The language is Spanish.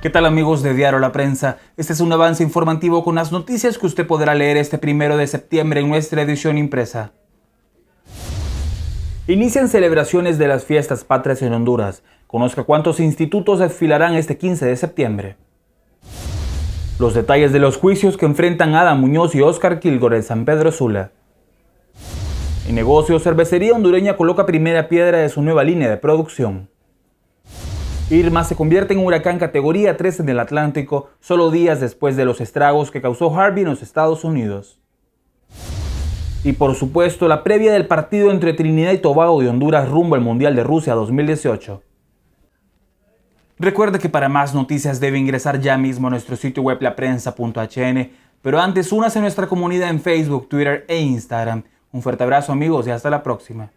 ¿Qué tal amigos de Diario La Prensa? Este es un avance informativo con las noticias que usted podrá leer este primero de septiembre en nuestra edición impresa. Inician celebraciones de las fiestas patrias en Honduras. Conozca cuántos institutos desfilarán este 15 de septiembre. Los detalles de los juicios que enfrentan Ada Muñoz y Oscar Kilgore en San Pedro Sula. En negocio Cervecería Hondureña coloca primera piedra de su nueva línea de producción. Irma se convierte en huracán categoría 3 en el Atlántico solo días después de los estragos que causó Harvey en los Estados Unidos. Y por supuesto, la previa del partido entre Trinidad y Tobago de Honduras rumbo al Mundial de Rusia 2018. Recuerda que para más noticias debe ingresar ya mismo a nuestro sitio web laprensa.hn, pero antes únase a nuestra comunidad en Facebook, Twitter e Instagram. Un fuerte abrazo amigos y hasta la próxima.